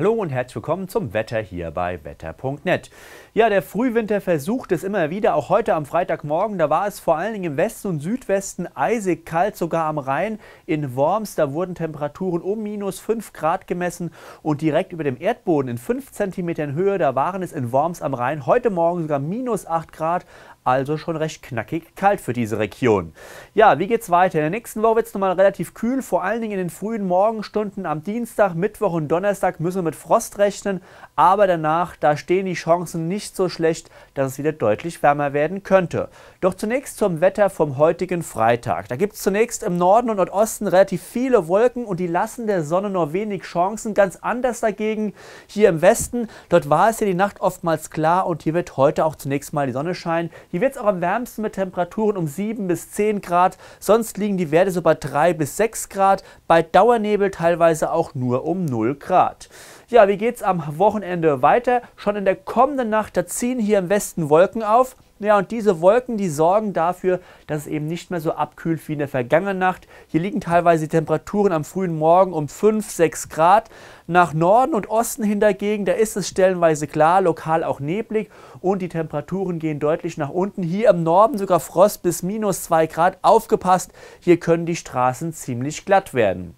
Hallo und herzlich willkommen zum Wetter hier bei wetter.net. Ja, der Frühwinter versucht es immer wieder, auch heute am Freitagmorgen. Da war es vor allen Dingen im Westen und Südwesten eisig kalt, sogar am Rhein in Worms. Da wurden Temperaturen um minus 5 Grad gemessen und direkt über dem Erdboden in 5 Zentimetern Höhe, da waren es in Worms am Rhein heute Morgen sogar minus 8 Grad. Also schon recht knackig kalt für diese Region. Ja, wie geht's weiter? In der nächsten Woche wird es nochmal relativ kühl, vor allen Dingen in den frühen Morgenstunden am Dienstag, Mittwoch und Donnerstag müssen wir mit Frost rechnen, aber danach, da stehen die Chancen nicht so schlecht, dass es wieder deutlich wärmer werden könnte. Doch zunächst zum Wetter vom heutigen Freitag. Da gibt es zunächst im Norden und Nordosten relativ viele Wolken und die lassen der Sonne nur wenig Chancen. Ganz anders dagegen hier im Westen. Dort war es ja die Nacht oftmals klar und hier wird heute auch zunächst mal die Sonne scheinen. Hier wird es auch am wärmsten mit Temperaturen um 7 bis 10 Grad. Sonst liegen die Werte so bei 3 bis 6 Grad. Bei Dauernebel teilweise auch nur um 0 Grad. Ja, wie geht's am Wochenende weiter? Schon in der kommenden Nacht, da ziehen hier im Westen Wolken auf. Ja, und diese Wolken, die sorgen dafür, dass es eben nicht mehr so abkühlt wie in der vergangenen Nacht. Hier liegen teilweise die Temperaturen am frühen Morgen um 5, 6 Grad. Nach Norden und Osten hin dagegen, da ist es stellenweise klar, lokal auch neblig und die Temperaturen gehen deutlich nach unten. Hier im Norden sogar Frost bis minus 2 Grad. Aufgepasst, hier können die Straßen ziemlich glatt werden.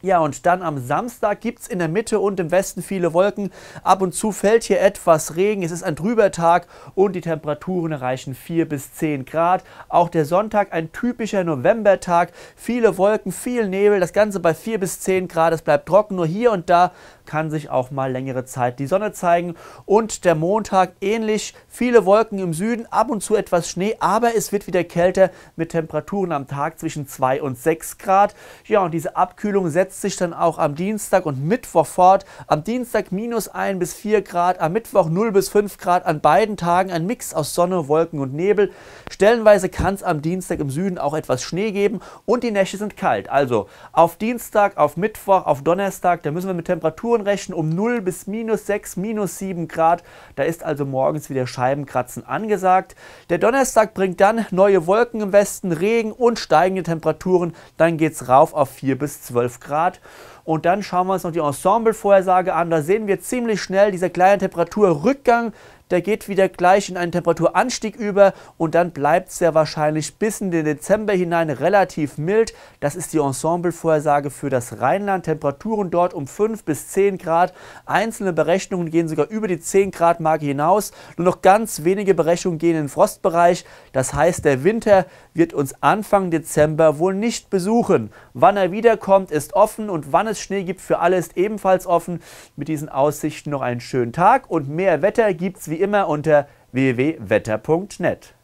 Ja, und dann am Samstag gibt es in der Mitte und im Westen viele Wolken. Ab und zu fällt hier etwas Regen. Es ist ein trüber Tag und die Temperaturen erreichen 4 bis 10 Grad. Auch der Sonntag ein typischer Novembertag. Viele Wolken, viel Nebel. Das Ganze bei 4 bis 10 Grad. Es bleibt trocken. Nur hier und da kann sich auch mal längere Zeit die Sonne zeigen. Und der Montag ähnlich. Viele Wolken im Süden, ab und zu etwas Schnee, aber es wird wieder kälter mit Temperaturen am Tag zwischen 2 und 6 Grad. Ja, und diese Abkühlung setzt setzt sich dann auch am Dienstag und Mittwoch fort. Am Dienstag minus 1 bis 4 Grad, am Mittwoch 0 bis 5 Grad, an beiden Tagen ein Mix aus Sonne, Wolken und Nebel. Stellenweise kann es am Dienstag im Süden auch etwas Schnee geben und die Nächte sind kalt. Also auf Dienstag, auf Mittwoch, auf Donnerstag, da müssen wir mit Temperaturen rechnen um 0 bis minus 6, minus 7 Grad. Da ist also morgens wieder Scheibenkratzen angesagt. Der Donnerstag bringt dann neue Wolken im Westen, Regen und steigende Temperaturen. Dann geht es rauf auf 4 bis 12 Grad. Grad. Und dann schauen wir uns noch die Ensemble-Vorhersage an. Da sehen wir ziemlich schnell dieser kleine Temperaturrückgang der geht wieder gleich in einen Temperaturanstieg über und dann bleibt es sehr wahrscheinlich bis in den Dezember hinein relativ mild. Das ist die Ensemble-Vorhersage für das Rheinland. Temperaturen dort um 5 bis 10 Grad. Einzelne Berechnungen gehen sogar über die 10 Grad Marke hinaus. Nur noch ganz wenige Berechnungen gehen in den Frostbereich. Das heißt, der Winter wird uns Anfang Dezember wohl nicht besuchen. Wann er wiederkommt, ist offen und wann es Schnee gibt für alle ist ebenfalls offen. Mit diesen Aussichten noch einen schönen Tag und mehr Wetter gibt es wie immer unter www.wetter.net.